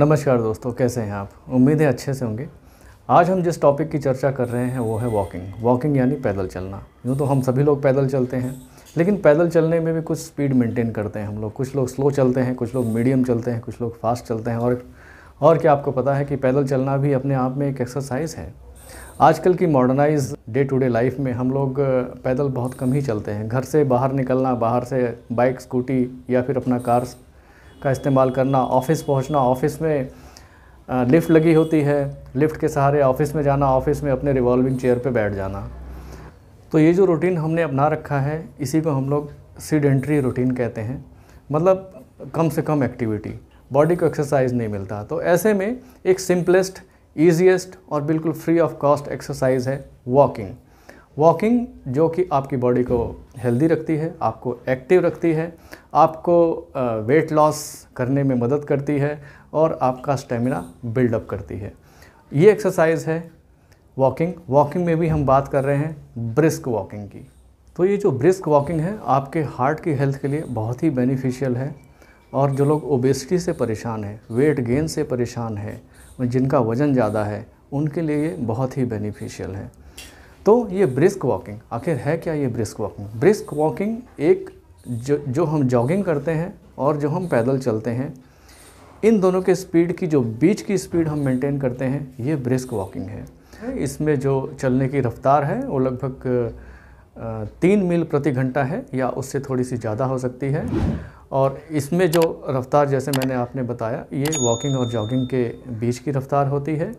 नमस्कार दोस्तों कैसे हैं आप उम्मीद है अच्छे से होंगे आज हम जिस टॉपिक की चर्चा कर रहे हैं वो है वॉकिंग वॉकिंग यानी पैदल चलना यूँ तो हम सभी लोग पैदल चलते हैं लेकिन पैदल चलने में भी कुछ स्पीड मेंटेन करते हैं हम लोग कुछ लोग स्लो चलते हैं कुछ लोग मीडियम चलते हैं कुछ लोग फास्ट चलते हैं और और क्या आपको पता है कि पैदल चलना भी अपने आप में एक एक्सरसाइज है आजकल की modernize day to day life में हम लोग पैदल बहुत कम ही चलते हैं घर से बाहर निकलना बाहर से बाइक स्कूटी या फिर अपना कार का इस्तेमाल करना ऑफिस पहुंचना ऑफिस में लिफ्ट लगी होती है लिफ्ट के सहारे ऑफिस में जाना ऑफिस में अपने रिवॉल्विंग चेयर पे बैठ जाना तो ये जो रूटीन हमने अपना रखा है इसी को हम लोग सीडेंट्री रूटीन कहते हैं मतलब कम से कम एक्टिविटी बॉडी को एक्सरसाइज नहीं मिलता तो ऐसे में एक सिंपलेस्ट ईजिएस्ट और बिल्कुल फ्री ऑफ कॉस्ट एक्सरसाइज है वॉकिंग वॉकिंग जो कि आपकी बॉडी को हेल्दी रखती है आपको एक्टिव रखती है आपको वेट लॉस करने में मदद करती है और आपका स्टेमिना बिल्डअप करती है ये एक्सरसाइज है वॉकिंग वॉकिंग में भी हम बात कर रहे हैं ब्रिस्क वॉकिंग की तो ये जो ब्रिस्क वॉकिंग है आपके हार्ट की हेल्थ के लिए बहुत ही बेनिफिशियल है और जो लोग ओबेसिटी से परेशान हैं वेट गेन से परेशान है जिनका वज़न ज़्यादा है उनके लिए ये बहुत ही बेनिफिशियल है तो ये ब्रिस्क वॉकिंग आखिर है क्या ये ब्रिस्क वॉकिंग ब्रिस्क वॉकिंग एक जो जो हम जॉगिंग करते हैं और जो हम पैदल चलते हैं इन दोनों के स्पीड की जो बीच की स्पीड हम मेंटेन करते हैं ये ब्रिस्क वॉकिंग है इसमें जो चलने की रफ्तार है वो लगभग तीन मील प्रति घंटा है या उससे थोड़ी सी ज़्यादा हो सकती है और इसमें जो रफ्तार जैसे मैंने आपने बताया ये वॉकिंग और जॉगिंग के बीच की रफ्तार होती है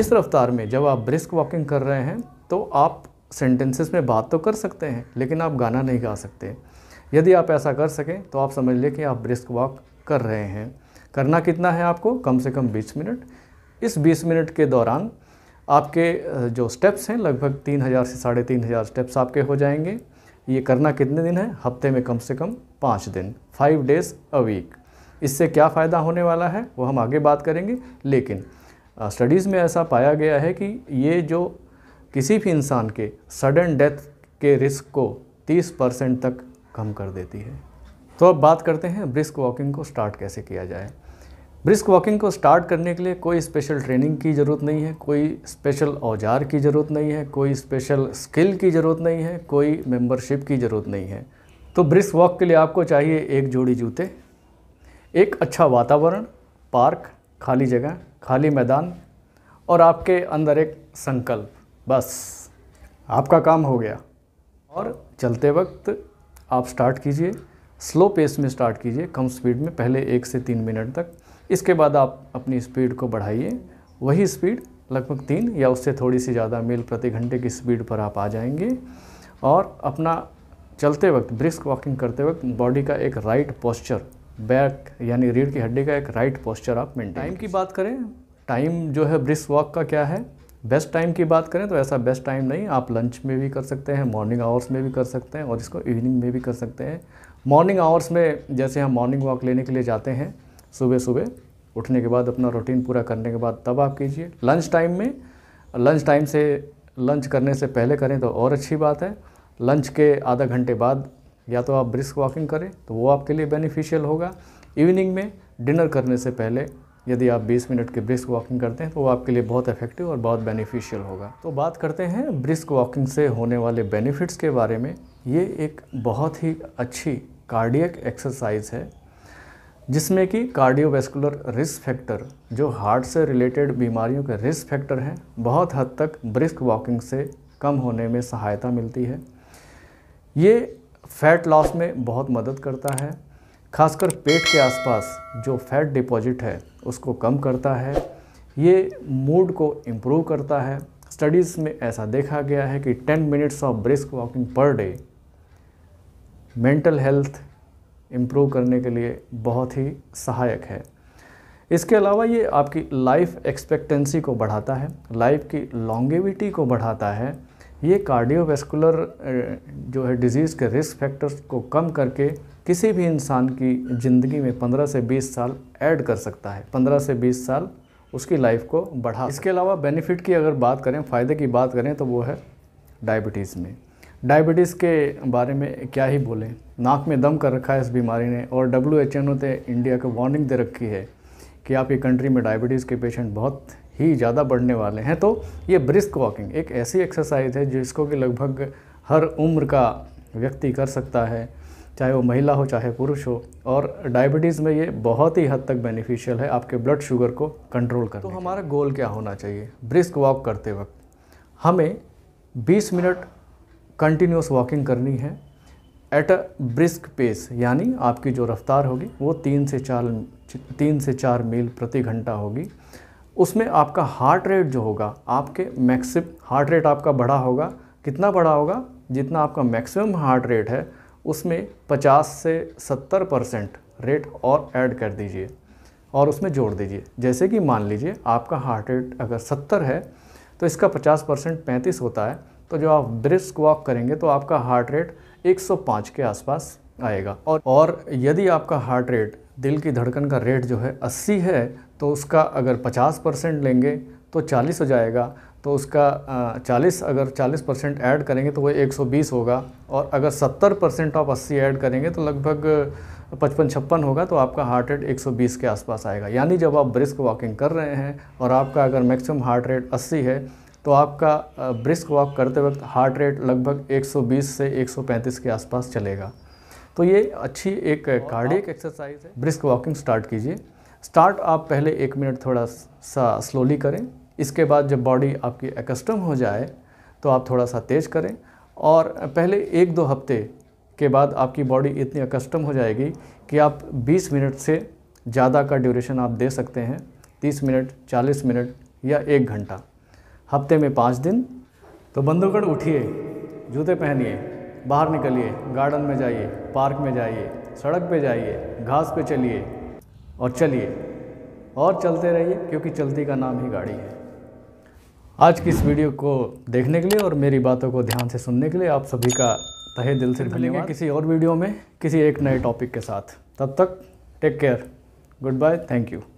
इस रफ्तार में जब आप ब्रिस्क वॉकिंग कर रहे हैं तो आप सेंटेंसेस में बात तो कर सकते हैं लेकिन आप गाना नहीं गा सकते यदि आप ऐसा कर सकें तो आप समझ लें कि आप ब्रिस्क वॉक कर रहे हैं करना कितना है आपको कम से कम 20 मिनट इस 20 मिनट के दौरान आपके जो स्टेप्स हैं लगभग तीन हज़ार से साढ़े तीन हज़ार स्टेप्स आपके हो जाएंगे ये करना कितने दिन है हफ्ते में कम से कम पाँच दिन फाइव डेज़ अ वीक इससे क्या फ़ायदा होने वाला है वो हम आगे बात करेंगे लेकिन स्टडीज़ में ऐसा पाया गया है कि ये जो किसी भी इंसान के सडन डेथ के रिस्क को 30 परसेंट तक कम कर देती है तो अब बात करते हैं ब्रिस्क वॉकिंग को स्टार्ट कैसे किया जाए ब्रिस्क वॉकिंग को स्टार्ट करने के लिए कोई स्पेशल ट्रेनिंग की ज़रूरत नहीं है कोई स्पेशल औजार की ज़रूरत नहीं है कोई स्पेशल स्किल की ज़रूरत नहीं है कोई मेंबरशिप की ज़रूरत नहीं है तो ब्रिस्क वॉक के लिए आपको चाहिए एक जोड़ी जूते एक अच्छा वातावरण पार्क खाली जगह खाली मैदान और आपके अंदर एक संकल्प बस आपका काम हो गया और चलते वक्त आप स्टार्ट कीजिए स्लो पेस में स्टार्ट कीजिए कम स्पीड में पहले एक से तीन मिनट तक इसके बाद आप अपनी स्पीड को बढ़ाइए वही स्पीड लगभग तीन या उससे थोड़ी सी ज़्यादा मील प्रति घंटे की स्पीड पर आप आ जाएंगे और अपना चलते वक्त ब्रिस्क वॉकिंग करते वक्त बॉडी का एक राइट पोस्चर बैक यानी रीढ़ की हड्डी का एक राइट पोस्चर आप मेंटेन टाइम की बात करें टाइम जो है ब्रिस्क वॉक का क्या है बेस्ट टाइम की बात करें तो ऐसा बेस्ट टाइम नहीं आप लंच में भी कर सकते हैं मॉर्निंग आवर्स में भी कर सकते हैं और इसको इवनिंग में भी कर सकते हैं मॉर्निंग आवर्स में जैसे हम मॉर्निंग वॉक लेने के लिए जाते हैं सुबह सुबह उठने के बाद अपना रूटीन पूरा करने के बाद तब आप कीजिए लंच टाइम में लंच टाइम से लंच करने से पहले करें तो और अच्छी बात है लंच के आधा घंटे बाद या तो आप ब्रिस्क वॉकिंग करें तो वो आपके लिए बेनिफिशियल होगा इवनिंग में डिनर करने से पहले यदि आप 20 मिनट के ब्रिस्क वॉकिंग करते हैं तो वो आपके लिए बहुत इफेक्टिव और बहुत बेनिफिशियल होगा तो बात करते हैं ब्रिस्क वॉकिंग से होने वाले बेनिफिट्स के बारे में ये एक बहुत ही अच्छी कार्डियक एक्सरसाइज है जिसमें कि कार्डियोवेस्कुलर रिस्क फैक्टर जो हार्ट से रिलेटेड बीमारियों के रिस्क फैक्टर हैं बहुत हद तक ब्रिस्क वॉकिंग से कम होने में सहायता मिलती है ये फैट लॉस में बहुत मदद करता है खासकर पेट के आसपास जो फैट डिपॉजिट है उसको कम करता है ये मूड को इम्प्रूव करता है स्टडीज़ में ऐसा देखा गया है कि 10 minutes of brisk walking per day mental health improve करने के लिए बहुत ही सहायक है इसके अलावा ये आपकी लाइफ एक्सपेक्टेंसी को बढ़ाता है लाइफ की लॉन्गेविटी को बढ़ाता है ये कार्डियोवेस्कुलर जो है डिज़ीज़ के रिस्क फैक्टर्स को कम करके किसी भी इंसान की ज़िंदगी में 15 से 20 साल ऐड कर सकता है 15 से 20 साल उसकी लाइफ को बढ़ा इसके अलावा बेनिफिट की अगर बात करें फ़ायदे की बात करें तो वो है डायबिटीज़ में डायबिटीज़ के बारे में क्या ही बोलें नाक में दम कर रखा है इस बीमारी ने और डब्ल्यू एच एन ओ ने इंडिया को वार्निंग दे रखी है कि आपकी कंट्री में डायबिटीज़ के पेशेंट बहुत ही ज़्यादा बढ़ने वाले हैं तो ये ब्रिस्क वॉकिंग एक ऐसी एक्सरसाइज है जिसको कि लगभग हर उम्र का व्यक्ति कर सकता है चाहे वो महिला हो चाहे पुरुष हो और डायबिटीज़ में ये बहुत ही हद तक बेनिफिशियल है आपके ब्लड शुगर को कंट्रोल करने तो हमारा गोल क्या होना चाहिए ब्रिस्क वॉक करते वक्त हमें 20 मिनट कंटिन्यूस वॉकिंग करनी है एट अ ब्रिस्क पेस यानी आपकी जो रफ्तार होगी वो तीन से चार तीन से चार मील प्रति घंटा होगी उसमें आपका हार्ट रेट जो होगा आपके मैक्सिम हार्ट रेट आपका बढ़ा होगा कितना बढ़ा होगा जितना आपका मैक्सिमम हार्ट रेट है उसमें 50 से 70 परसेंट रेट और ऐड कर दीजिए और उसमें जोड़ दीजिए जैसे कि मान लीजिए आपका हार्ट रेट अगर 70 है तो इसका 50 परसेंट पैंतीस होता है तो जब आप ब्रिस्क वॉक करेंगे तो आपका हार्ट रेट 105 के आसपास आएगा और और यदि आपका हार्ट रेट दिल की धड़कन का रेट जो है 80 है तो उसका अगर 50 परसेंट लेंगे तो 40 हो जाएगा तो उसका चालीस अगर चालीस परसेंट ऐड करेंगे तो वह एक सौ बीस होगा और अगर सत्तर परसेंट आप अस्सी ऐड करेंगे तो लगभग पचपन छप्पन होगा तो आपका हार्ट रेट 120 के आसपास आएगा यानी जब आप ब्रिस्क वॉकिंग कर रहे हैं और आपका अगर मैक्सिमम हार्ट रेट 80 है तो आपका ब्रिस्क वॉक करते वक्त हार्ट रेट लगभग 120 से 135 के आसपास चलेगा तो ये अच्छी एक कार्डिक एक्सरसाइज है ब्रिस्क वॉकिंग स्टार्ट कीजिए स्टार्ट आप पहले एक मिनट थोड़ा सा स्लोली करें इसके बाद जब बॉडी आपकी एकस्टम हो जाए तो आप थोड़ा सा तेज़ करें और पहले एक दो हफ्ते के बाद आपकी बॉडी इतनी एकस्टम हो जाएगी कि आप 20 मिनट से ज़्यादा का ड्यूरेशन आप दे सकते हैं 30 मिनट 40 मिनट या एक घंटा हफ्ते में पाँच दिन तो बंदूकड़ उठिए जूते पहनिए बाहर निकलिए गार्डन में जाइए पार्क में जाइए सड़क पे जाइए घास पे चलिए और चलिए और चलते रहिए क्योंकि चलती का नाम ही गाड़ी है आज की इस वीडियो को देखने के लिए और मेरी बातों को ध्यान से सुनने के लिए आप सभी का तहे दिल से मिलेंगे किसी और वीडियो में किसी एक नए टॉपिक के साथ तब तक take care good bye thank you